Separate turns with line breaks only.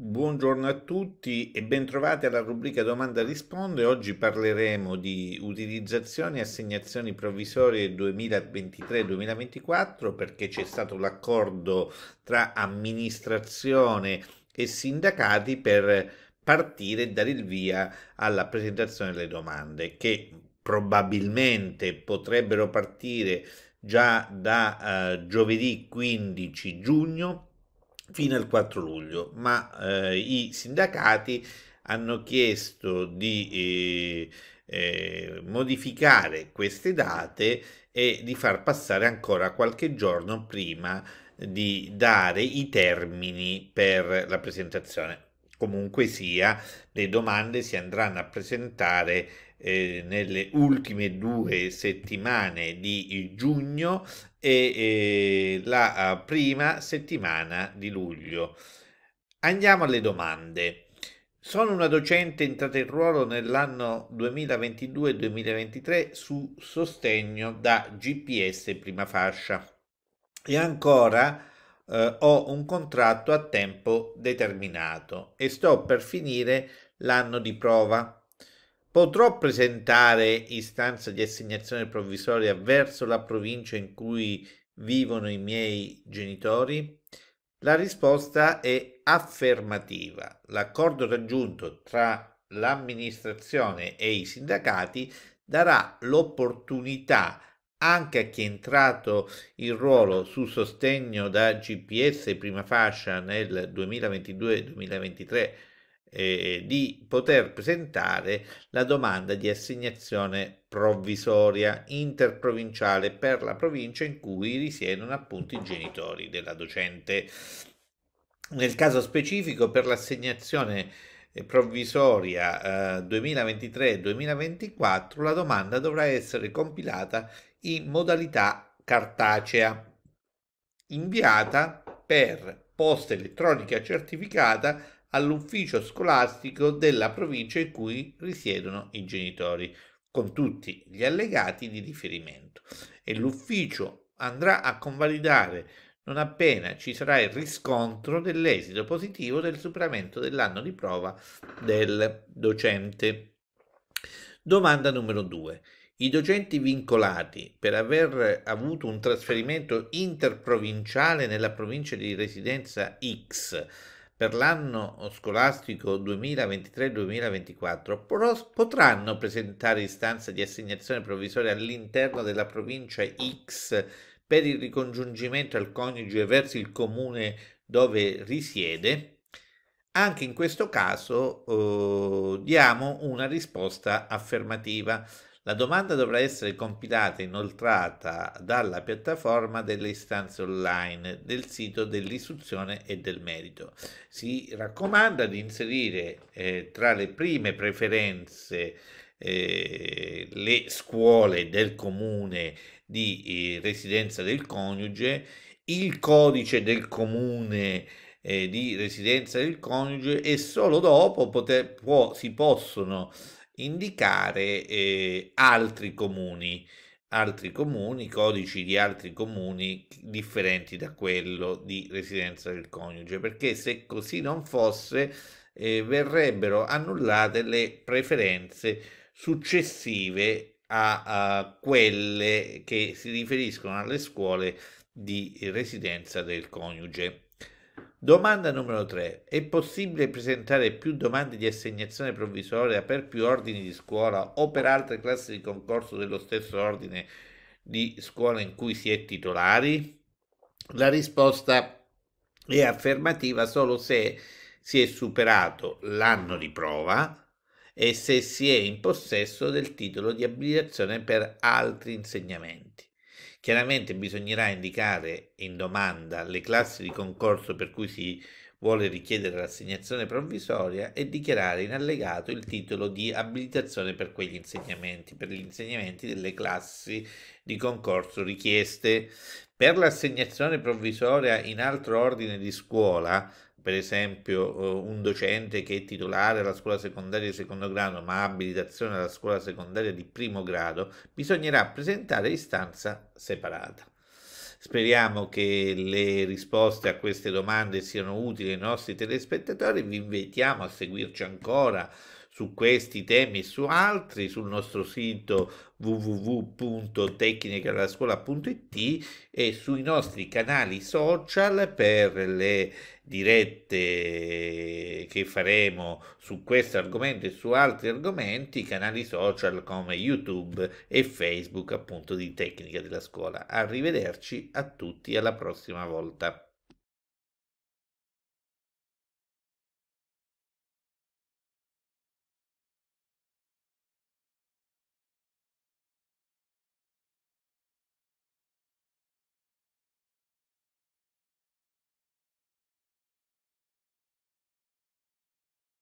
Buongiorno a tutti e bentrovati alla rubrica Domanda Risponde. Oggi parleremo di utilizzazioni e assegnazioni provvisorie 2023-2024 perché c'è stato l'accordo tra amministrazione e sindacati per partire e dare il via alla presentazione delle domande che probabilmente potrebbero partire già da eh, giovedì 15 giugno fino al 4 luglio, ma eh, i sindacati hanno chiesto di eh, eh, modificare queste date e di far passare ancora qualche giorno prima di dare i termini per la presentazione. Comunque sia, le domande si andranno a presentare eh, nelle ultime due settimane di giugno e eh, la eh, prima settimana di luglio. Andiamo alle domande. Sono una docente entrata in ruolo nell'anno 2022-2023 su sostegno da GPS prima fascia e ancora eh, ho un contratto a tempo determinato e sto per finire l'anno di prova. Potrò presentare istanza di assegnazione provvisoria verso la provincia in cui vivono i miei genitori? La risposta è affermativa. L'accordo raggiunto tra l'amministrazione e i sindacati darà l'opportunità anche a chi è entrato in ruolo su sostegno da GPS prima fascia nel 2022-2023 eh, di poter presentare la domanda di assegnazione provvisoria interprovinciale per la provincia in cui risiedono appunto i genitori della docente. Nel caso specifico per l'assegnazione provvisoria eh, 2023-2024 la domanda dovrà essere compilata in modalità cartacea, inviata per posta elettronica certificata all'ufficio scolastico della provincia in cui risiedono i genitori, con tutti gli allegati di riferimento. E l'ufficio andrà a convalidare non appena ci sarà il riscontro dell'esito positivo del superamento dell'anno di prova del docente. Domanda numero 2. I docenti vincolati per aver avuto un trasferimento interprovinciale nella provincia di residenza X per l'anno scolastico 2023-2024 potranno presentare istanza di assegnazione provvisoria all'interno della provincia X per il ricongiungimento al coniuge verso il comune dove risiede, anche in questo caso eh, diamo una risposta affermativa. La domanda dovrà essere compilata e inoltrata dalla piattaforma delle istanze online del sito dell'istruzione e del merito. Si raccomanda di inserire eh, tra le prime preferenze eh, le scuole del comune di eh, residenza del coniuge, il codice del comune eh, di residenza del coniuge e solo dopo poter, può, si possono indicare eh, altri comuni altri comuni, codici di altri comuni differenti da quello di residenza del coniuge, perché se così non fosse eh, verrebbero annullate le preferenze successive a, a quelle che si riferiscono alle scuole di residenza del coniuge. Domanda numero 3. È possibile presentare più domande di assegnazione provvisoria per più ordini di scuola o per altre classi di concorso dello stesso ordine di scuola in cui si è titolari? La risposta è affermativa solo se si è superato l'anno di prova, e se si è in possesso del titolo di abilitazione per altri insegnamenti. Chiaramente bisognerà indicare in domanda le classi di concorso per cui si vuole richiedere l'assegnazione provvisoria e dichiarare in allegato il titolo di abilitazione per quegli insegnamenti, per gli insegnamenti delle classi di concorso richieste. Per l'assegnazione provvisoria in altro ordine di scuola per esempio eh, un docente che è titolare alla scuola secondaria di secondo grado ma ha abilitazione alla scuola secondaria di primo grado, bisognerà presentare istanza separata. Speriamo che le risposte a queste domande siano utili ai nostri telespettatori, vi invitiamo a seguirci ancora su questi temi e su altri sul nostro sito www.tecnicalascuola.it e sui nostri canali social per le dirette che faremo su questo argomento e su altri argomenti, canali social come YouTube e Facebook appunto di Tecnica della Scuola. Arrivederci a tutti alla prossima volta.